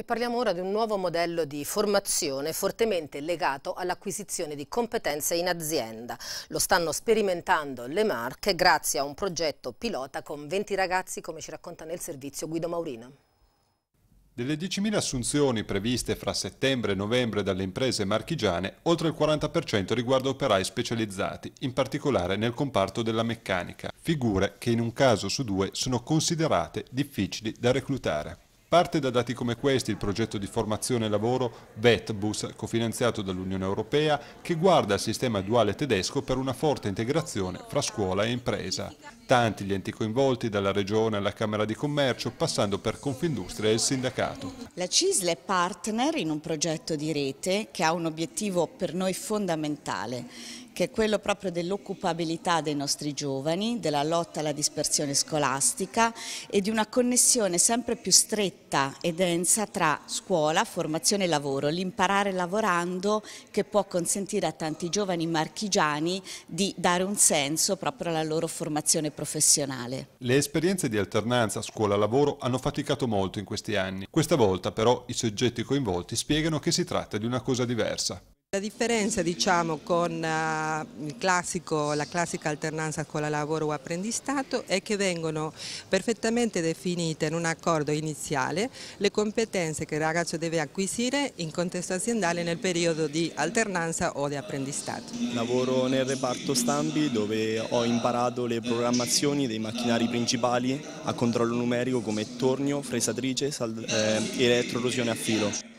E parliamo ora di un nuovo modello di formazione fortemente legato all'acquisizione di competenze in azienda. Lo stanno sperimentando le Marche grazie a un progetto pilota con 20 ragazzi, come ci racconta nel servizio Guido Maurino. Delle 10.000 assunzioni previste fra settembre e novembre dalle imprese marchigiane, oltre il 40% riguarda operai specializzati, in particolare nel comparto della meccanica, figure che in un caso su due sono considerate difficili da reclutare. Parte da dati come questi il progetto di formazione e lavoro VETBUS, cofinanziato dall'Unione Europea, che guarda al sistema duale tedesco per una forte integrazione fra scuola e impresa. Tanti gli enti coinvolti, dalla Regione alla Camera di Commercio, passando per Confindustria e il Sindacato. La CISL è partner in un progetto di rete che ha un obiettivo per noi fondamentale, che è quello proprio dell'occupabilità dei nostri giovani, della lotta alla dispersione scolastica e di una connessione sempre più stretta e densa tra scuola, formazione e lavoro, l'imparare lavorando che può consentire a tanti giovani marchigiani di dare un senso proprio alla loro formazione professionale. Le esperienze di alternanza scuola-lavoro hanno faticato molto in questi anni. Questa volta però i soggetti coinvolti spiegano che si tratta di una cosa diversa. La differenza diciamo, con eh, classico, la classica alternanza scuola-lavoro o apprendistato è che vengono perfettamente definite in un accordo iniziale le competenze che il ragazzo deve acquisire in contesto aziendale nel periodo di alternanza o di apprendistato. Lavoro nel reparto stampi dove ho imparato le programmazioni dei macchinari principali a controllo numerico come tornio, fresatrice, eh, elettrolusione a filo.